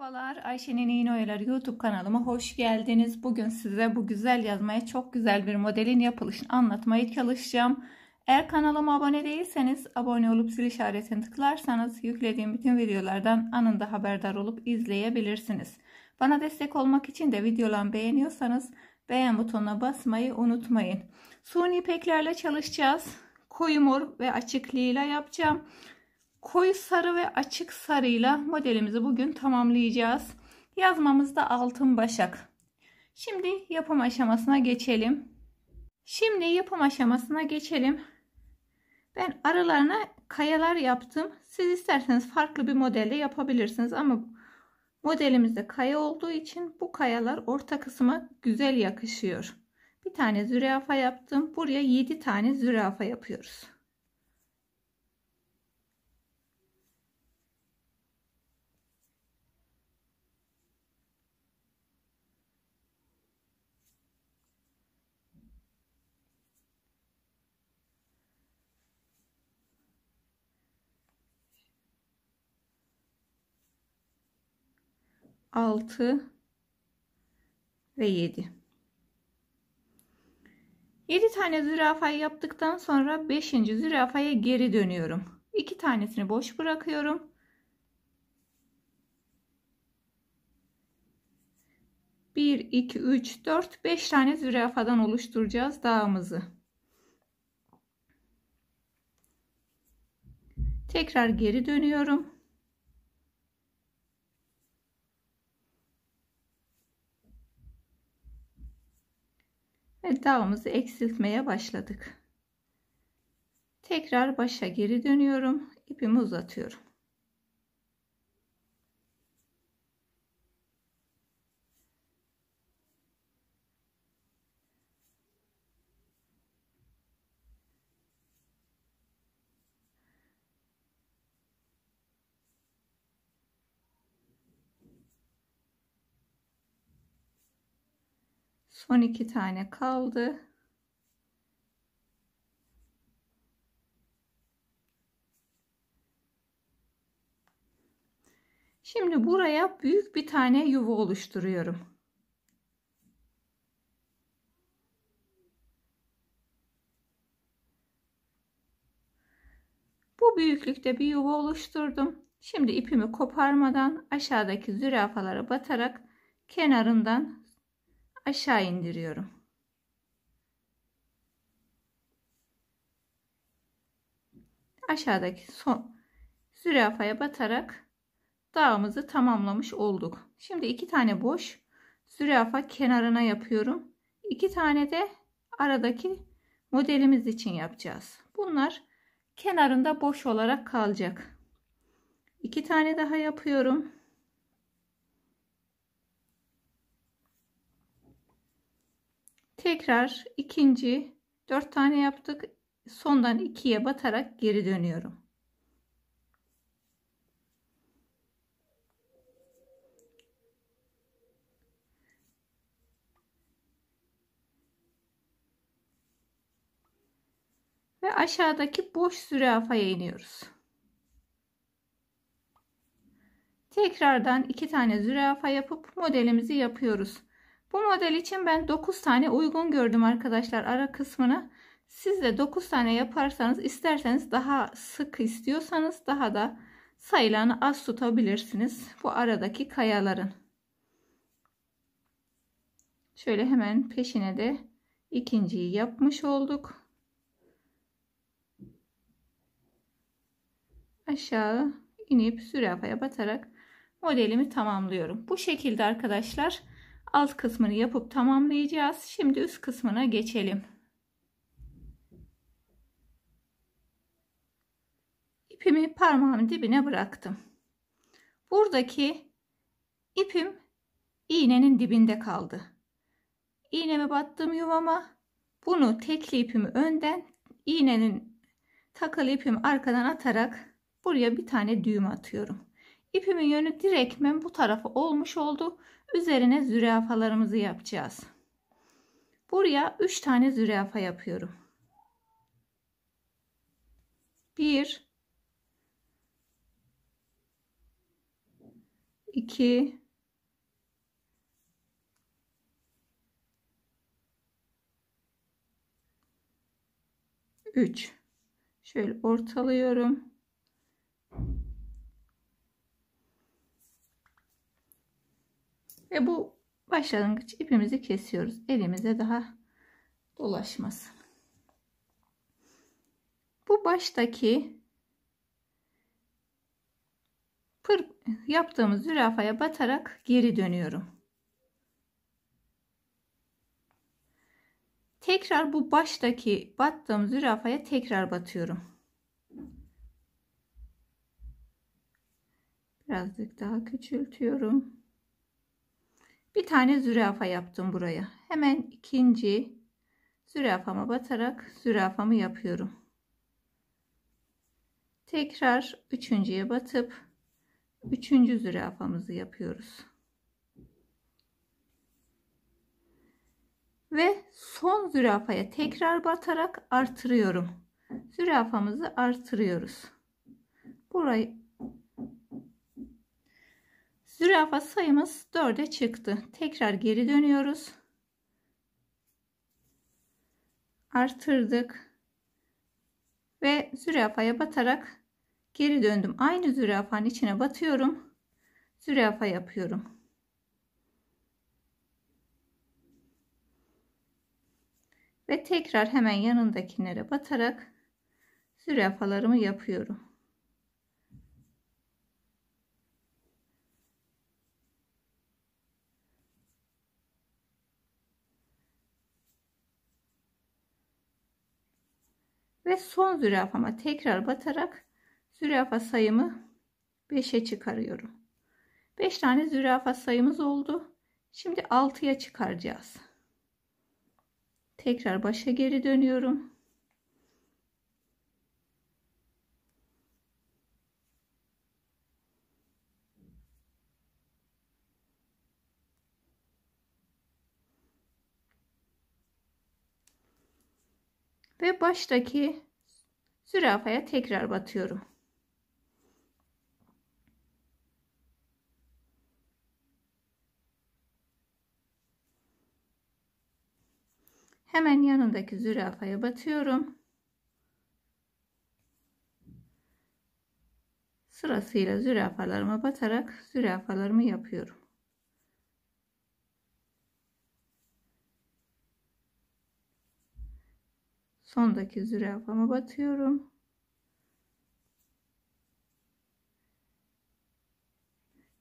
Merhabalar Ayşe'nin iğne oyaları YouTube kanalıma hoş geldiniz. Bugün size bu güzel yazmaya çok güzel bir modelin yapılışını anlatmaya çalışacağım. Eğer kanalıma abone değilseniz abone olup zil işaretini tıklarsanız yüklediğim bütün videolardan anında haberdar olup izleyebilirsiniz. Bana destek olmak için de videolarımı beğeniyorsanız beğen butonuna basmayı unutmayın. Suni ipeklerle çalışacağız. Koyu mor ve açık lila yapacağım. Koyu sarı ve açık sarıyla modelimizi bugün tamamlayacağız. Yazmamız da altın başak. Şimdi yapım aşamasına geçelim. Şimdi yapım aşamasına geçelim. Ben aralarına kayalar yaptım. Siz isterseniz farklı bir modelde yapabilirsiniz ama modelimizde kaya olduğu için bu kayalar orta kısma güzel yakışıyor. Bir tane zürafa yaptım. Buraya 7 tane zürafa yapıyoruz. 6 ve 7 7 tane zürafayı yaptıktan sonra 5. zürafaya geri dönüyorum 2 tanesini boş bırakıyorum Bir, iki, üç, dört, beş tane zürafadan oluşturacağız dağımızı. Tekrar geri dönüyorum. ve tavamızı eksiltmeye başladık. Tekrar başa geri dönüyorum. İpimi uzatıyorum. Son iki tane kaldı. Şimdi buraya büyük bir tane yuva oluşturuyorum. Bu büyüklükte bir yuva oluşturdum. Şimdi ipimi koparmadan aşağıdaki zürafalara batarak kenarından aşağı indiriyorum. Aşağıdaki son zürafaya batarak dağımızı tamamlamış olduk. Şimdi iki tane boş zürafa kenarına yapıyorum. İki tane de aradaki modelimiz için yapacağız. Bunlar kenarında boş olarak kalacak. İki tane daha yapıyorum. Tekrar ikinci dört tane yaptık. Sondan ikiye batarak geri dönüyorum. Ve aşağıdaki boş zürafaya iniyoruz. Tekrardan iki tane zürafa yapıp modelimizi yapıyoruz. Bu model için ben 9 tane uygun gördüm arkadaşlar ara kısmını. Siz de 9 tane yaparsanız isterseniz daha sık istiyorsanız daha da sayılarını az tutabilirsiniz. Bu aradaki kayaların. Şöyle hemen peşine de ikinciyi yapmış olduk. Aşağı inip zürafaya batarak modelimi tamamlıyorum. Bu şekilde arkadaşlar. Alt kısmını yapıp tamamlayacağız. Şimdi üst kısmına geçelim. İpimi parmağım dibine bıraktım. Buradaki ipim iğnenin dibinde kaldı. İğnemi battım yuvama. Bunu tekli ipimi önden, iğnenin takılı ipimi arkadan atarak buraya bir tane düğüm atıyorum. İpimin yönü direktmen bu tarafa olmuş oldu. Üzerine zürafalarımızı yapacağız. Buraya 3 tane zürafa yapıyorum. 1 2 3 Şöyle ortalıyorum. Ve bu başlangıç ipimizi kesiyoruz. Elimize daha dolaşmasın. Bu baştaki pır yaptığımız zürafaya batarak geri dönüyorum. Tekrar bu baştaki battığım zürafaya tekrar batıyorum. Birazcık daha küçültüyorum. Bir tane zürafa yaptım buraya. Hemen ikinci zürafama batarak zürafamı yapıyorum. Tekrar üçüncüye batıp üçüncü zürafamızı yapıyoruz. Ve son zürafaya tekrar batarak artırıyorum. Zürafamızı artırıyoruz. Burayı Zürafa sayımız 4'e çıktı. Tekrar geri dönüyoruz. Artırdık. Ve zürafaya batarak geri döndüm. Aynı zürafanın içine batıyorum. Zürafa yapıyorum. Ve tekrar hemen yanındakilere batarak zürafalarımı yapıyorum. Ve son zürafama tekrar batarak zürafa sayımı 5'e çıkarıyorum. 5 tane zürafa sayımız oldu. Şimdi 6'ya çıkaracağız. Tekrar başa geri dönüyorum. ve baştaki zürafaya tekrar batıyorum. Hemen yanındaki zürafaya batıyorum. Sırasıyla zürafalarımı batarak zürafalarımı yapıyorum. sondaki zürafama batıyorum.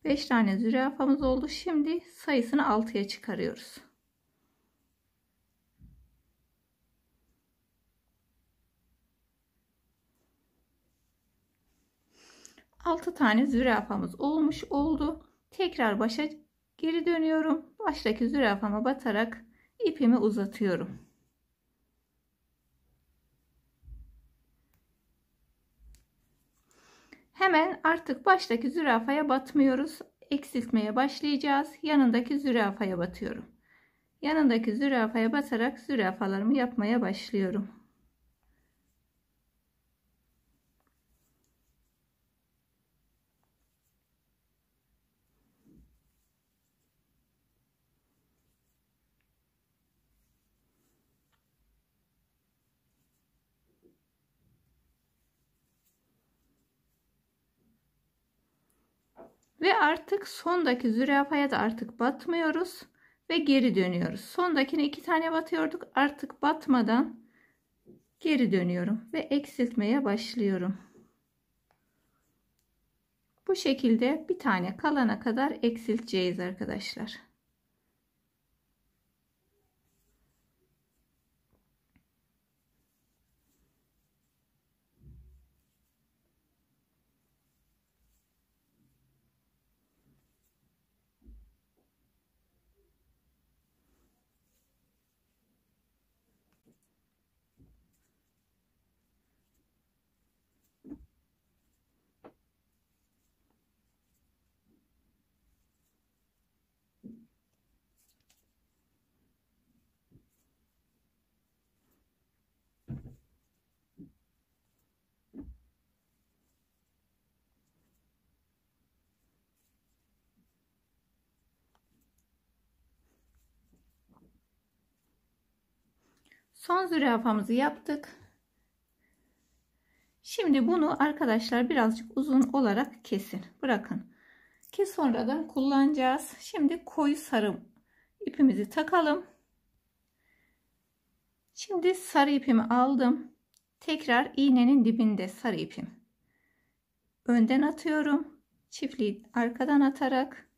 Beş tane zürafamız oldu. Şimdi sayısını altıya çıkarıyoruz. Altı tane zürafamız olmuş oldu. Tekrar başa geri dönüyorum. Baştaki zürafama batarak ipimi uzatıyorum. Hemen artık baştaki zürafaya batmıyoruz. Eksiltmeye başlayacağız. Yanındaki zürafaya batıyorum. Yanındaki zürafaya basarak zürafalarımı yapmaya başlıyorum. Ve artık sondaki zürafaya da artık batmıyoruz. Ve geri dönüyoruz. Sondakine iki tane batıyorduk. Artık batmadan geri dönüyorum. Ve eksiltmeye başlıyorum. Bu şekilde bir tane kalana kadar eksilteceğiz arkadaşlar. Son zürafamızı yaptık. Şimdi bunu arkadaşlar birazcık uzun olarak kesin. Bırakın. Ki sonradan kullanacağız. Şimdi koyu sarı ipimizi takalım. Şimdi sarı ipimi aldım. Tekrar iğnenin dibinde sarı ipim. Önden atıyorum. Çiftliği arkadan atarak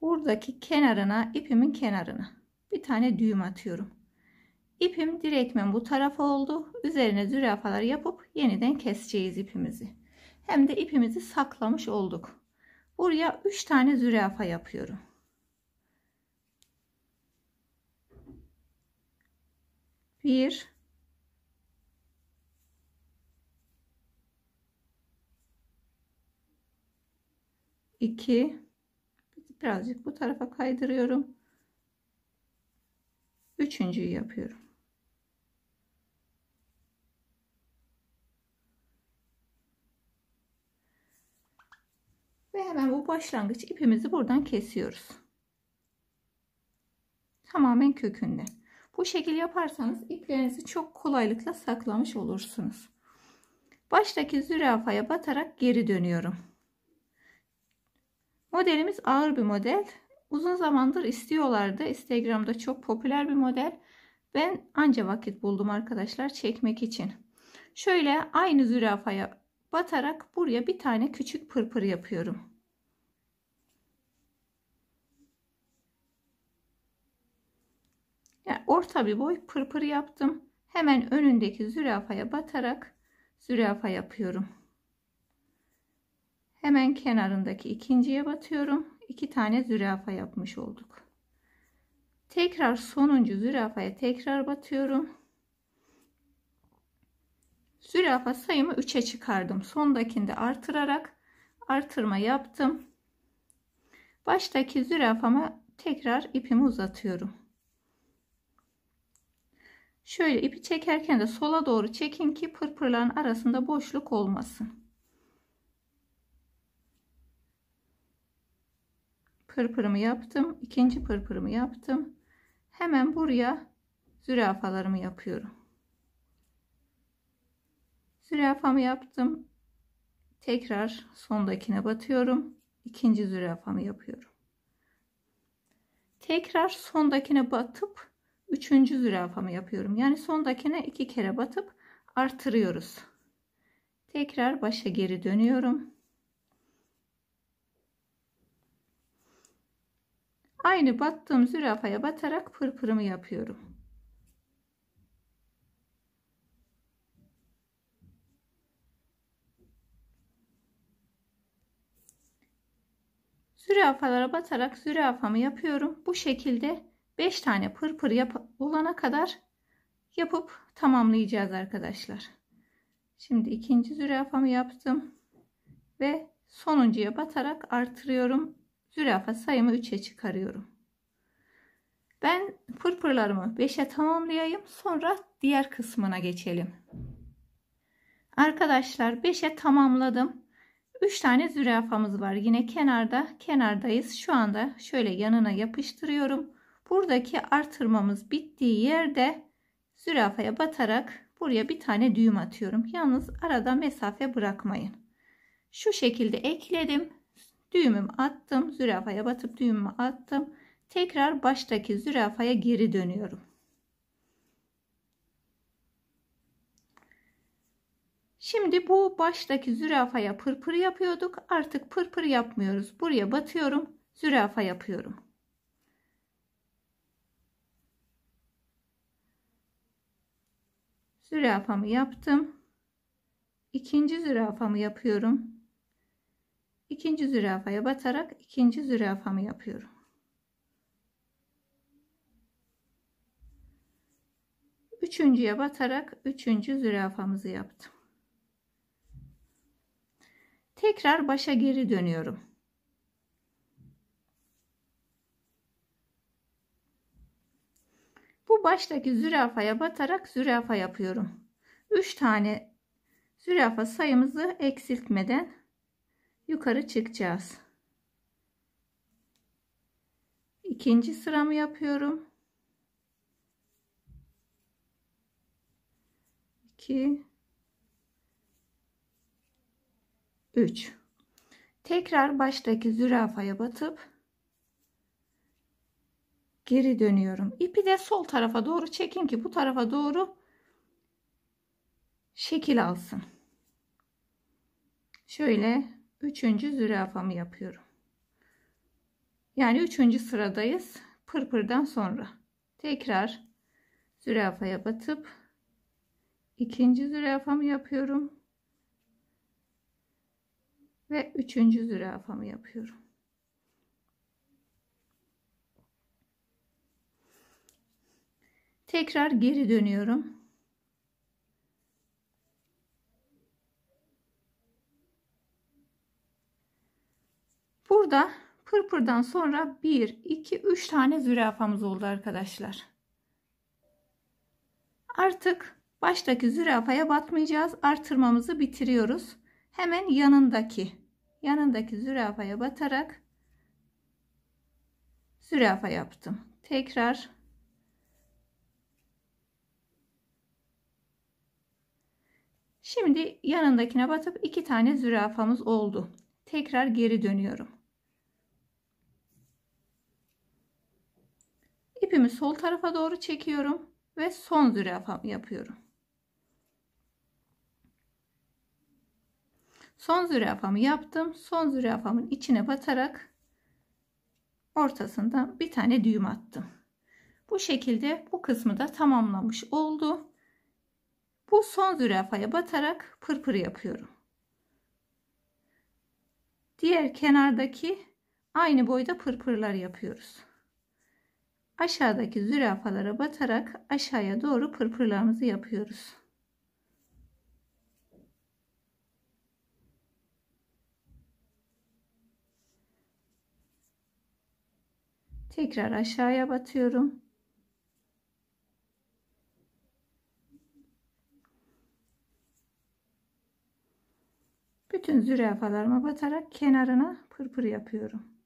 buradaki kenarına, ipimin kenarına bir tane düğüm atıyorum. İpim direktmen bu tarafa oldu. Üzerine zürafalar yapıp yeniden keseceğiz ipimizi. Hem de ipimizi saklamış olduk. Buraya 3 tane zürafa yapıyorum. Bir, iki, birazcık bu tarafa kaydırıyorum. Üçüncüyü yapıyorum. Ve hemen bu başlangıç ipimizi buradan kesiyoruz. Tamamen kökünde. Bu şekil yaparsanız iplerinizi çok kolaylıkla saklamış olursunuz. Baştaki zürafaya batarak geri dönüyorum. Modelimiz ağır bir model. Uzun zamandır istiyorlardı. Instagram'da çok popüler bir model. Ben anca vakit buldum arkadaşlar çekmek için. Şöyle aynı zürafaya batarak buraya bir tane küçük pırpır yapıyorum. Yani orta bir boy pırpır yaptım. Hemen önündeki zürafaya batarak zürafa yapıyorum. Hemen kenarındaki ikinciye batıyorum iki tane zürafa yapmış olduk. Tekrar sonuncu zürafaya tekrar batıyorum. Zürafa sayımı 3'e çıkardım. Sondakinde artırarak artırma yaptım. Baştaki zürafama tekrar ipimi uzatıyorum. Şöyle ipi çekerken de sola doğru çekin ki pırpırların arasında boşluk olmasın. pırpırımı yaptım. ikinci pırpırımı yaptım. Hemen buraya zürafalarımı yapıyorum. Zürafamı yaptım. Tekrar sondakine batıyorum. ikinci zürafamı yapıyorum. Tekrar sondakine batıp üçüncü zürafamı yapıyorum. Yani sondakine iki kere batıp artırıyoruz. Tekrar başa geri dönüyorum. Aynı battığım zürafaya batarak pırpırımı yapıyorum. Zürafalara batarak zürafamı yapıyorum. Bu şekilde 5 tane pırpır yap olana kadar yapıp tamamlayacağız arkadaşlar. Şimdi ikinci zürafamı yaptım ve sonuncuya batarak artırıyorum zürafa sayımı 3'e çıkarıyorum. Ben pırpırlarımı 5'e tamamlayayım. Sonra diğer kısmına geçelim. Arkadaşlar 5'e tamamladım. 3 tane zürafamız var. Yine kenarda kenardayız. Şu anda şöyle yanına yapıştırıyorum. Buradaki artırmamız bittiği yerde zürafaya batarak buraya bir tane düğüm atıyorum. Yalnız arada mesafe bırakmayın. Şu şekilde ekledim. Düğümümü attım. Zürafaya batıp düğümümü attım. Tekrar baştaki zürafaya geri dönüyorum. Şimdi bu baştaki zürafaya pırpır yapıyorduk. Artık pırpır yapmıyoruz. Buraya batıyorum. Zürafa yapıyorum. Zürafamı yaptım. İkinci zürafamı yapıyorum ikinci zürafaya batarak ikinci zürafamı yapıyorum. Üçüncüye batarak üçüncü zürafamızı yaptım. Tekrar başa geri dönüyorum. Bu baştaki zürafaya batarak zürafa yapıyorum. 3 tane zürafa sayımızı eksiltmeden yukarı çıkacağız. İkinci sıramı yapıyorum. 2 3 Tekrar baştaki zürafaya batıp geri dönüyorum. İpi de sol tarafa doğru çekin ki bu tarafa doğru şekil alsın. Şöyle Üçüncü zürafamı yapıyorum. Yani üçüncü sıradayız. Pırpırdan sonra. Tekrar zürafaya batıp ikinci zürafamı yapıyorum. Ve üçüncü zürafamı yapıyorum. Tekrar geri dönüyorum. Burada pırpırdan sonra 1, 2, 3 tane zürafamız oldu arkadaşlar. Artık baştaki zürafaya batmayacağız. Artırmamızı bitiriyoruz. Hemen yanındaki yanındaki zürafaya batarak zürafa yaptım. Tekrar Şimdi yanındakine batıp iki tane zürafamız oldu. Tekrar geri dönüyorum. ipimi sol tarafa doğru çekiyorum ve son zürafa yapıyorum. Son zürafamı yaptım. Son zürafamın içine batarak ortasından bir tane düğüm attım. Bu şekilde bu kısmı da tamamlamış oldu. Bu son zürafaya batarak pırpır yapıyorum. Diğer kenardaki aynı boyda pırpırlar yapıyoruz aşağıdaki zürafalara batarak aşağıya doğru pırpırlarımızı yapıyoruz. Tekrar aşağıya batıyorum. Bütün zürafalarıma batarak kenarına pırpır yapıyorum.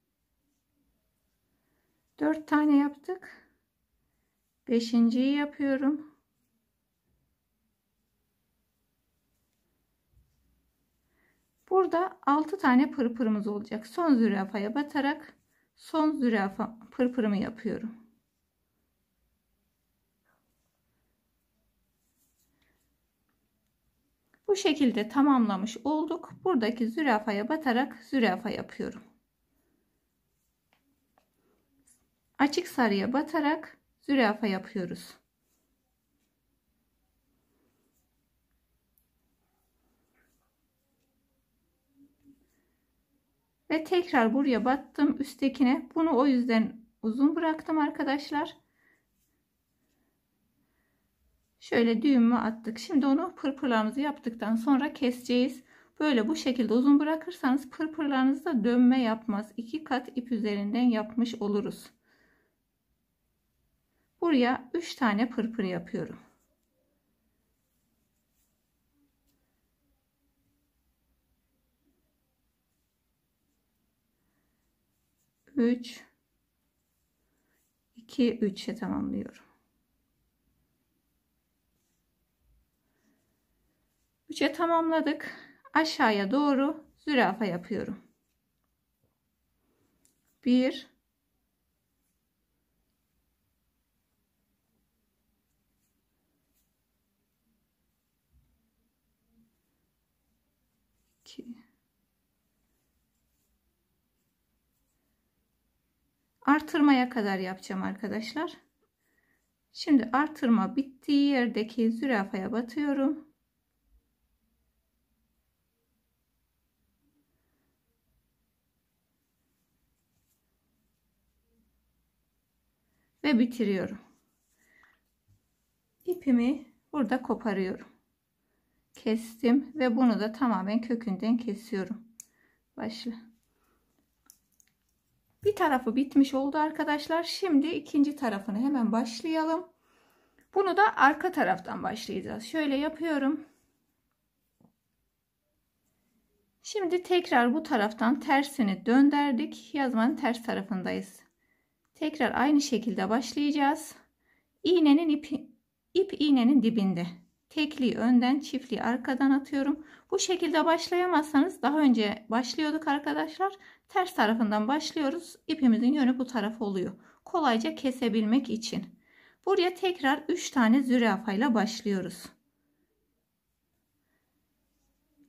4 tane yaptık. 5.'yi yapıyorum. Burada 6 tane pırpırımız olacak. Son zürafaya batarak son zürafa pırpırımı yapıyorum. Bu şekilde tamamlamış olduk. Buradaki zürafaya batarak zürafa yapıyorum. açık sarıya batarak zürafa yapıyoruz. Ve tekrar buraya battım üsttekine. Bunu o yüzden uzun bıraktım arkadaşlar. Şöyle düğümü attık. Şimdi onu pırpırlarımızı yaptıktan sonra keseceğiz. Böyle bu şekilde uzun bırakırsanız pırpırlarınızda dönme yapmaz. İki kat ip üzerinden yapmış oluruz buraya 3 tane pırpır yapıyorum. Üç, iki, üçe tamamlıyorum. Üçe tamamladık. Aşağıya doğru zürafa yapıyorum. Bir, artırmaya kadar yapacağım arkadaşlar. Şimdi artırma bittiği yerdeki zürafaya batıyorum. Ve bitiriyorum. İpimi burada koparıyorum. Kestim ve bunu da tamamen kökünden kesiyorum. Başla. Bir tarafı bitmiş oldu arkadaşlar. Şimdi ikinci tarafını hemen başlayalım. Bunu da arka taraftan başlayacağız. Şöyle yapıyorum. Şimdi tekrar bu taraftan tersini döndürdük. Yazmanın ters tarafındayız. Tekrar aynı şekilde başlayacağız. İğnenin ipi, ip iğnenin dibinde. Tekli önden, çiftli arkadan atıyorum. Bu şekilde başlayamazsanız daha önce başlıyorduk arkadaşlar. Ters tarafından başlıyoruz. İpimizin yönü bu taraf oluyor. Kolayca kesebilmek için. Buraya tekrar 3 tane zürafayla başlıyoruz.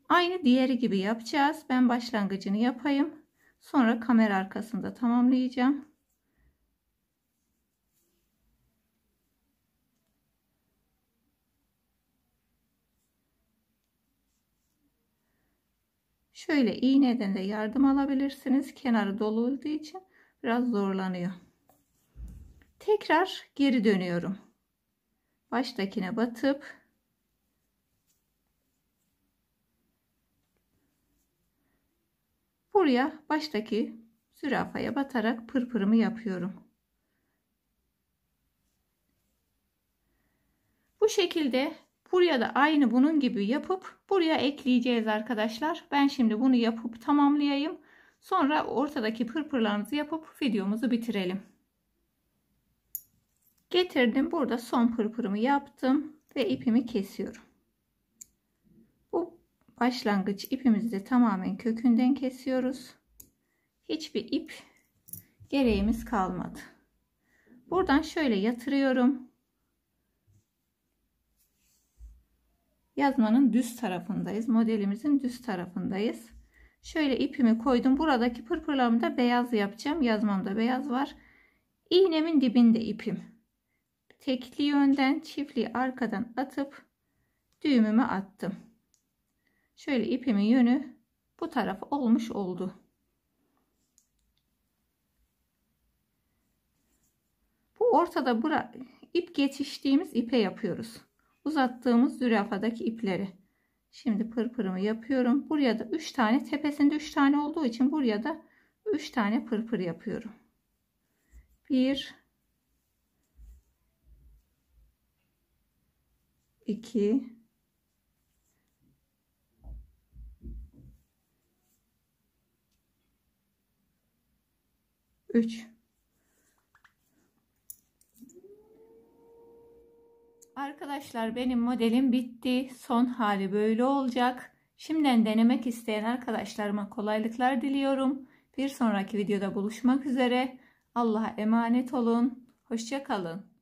Aynı diğeri gibi yapacağız. Ben başlangıcını yapayım. Sonra kamera arkasında tamamlayacağım. Şöyle iğneden de yardım alabilirsiniz. Kenarı dolu olduğu için biraz zorlanıyor. Tekrar geri dönüyorum. Baştakine batıp buraya baştaki zürafaya batarak pırpırımı yapıyorum. Bu şekilde Buraya da aynı bunun gibi yapıp buraya ekleyeceğiz arkadaşlar. Ben şimdi bunu yapıp tamamlayayım. Sonra ortadaki pırpırlarınızı yapıp videomuzu bitirelim. Getirdim. Burada son pırpırımı yaptım ve ipimi kesiyorum. Bu başlangıç ipimizi de tamamen kökünden kesiyoruz. Hiçbir ip gereğimiz kalmadı. Buradan şöyle yatırıyorum. yazmanın düz tarafındayız. Modelimizin düz tarafındayız. Şöyle ipimi koydum. Buradaki pırpırlarımı da beyaz yapacağım. Yazmamda beyaz var. İğnemin dibinde ipim. Tekli yönden çiftli arkadan atıp düğümümü attım. Şöyle ipimin yönü bu taraf olmuş oldu. Bu ortada bura ip geçiştiğimiz ipe yapıyoruz uzattığımız zürafadaki ipleri. Şimdi pırpırımı yapıyorum. Buraya da 3 tane tepesinde 3 tane olduğu için buraya da 3 tane pırpır yapıyorum. 1 2 3 Arkadaşlar benim modelim bitti. Son hali böyle olacak. Şimdiden denemek isteyen arkadaşlarıma kolaylıklar diliyorum. Bir sonraki videoda buluşmak üzere. Allah'a emanet olun. Hoşçakalın.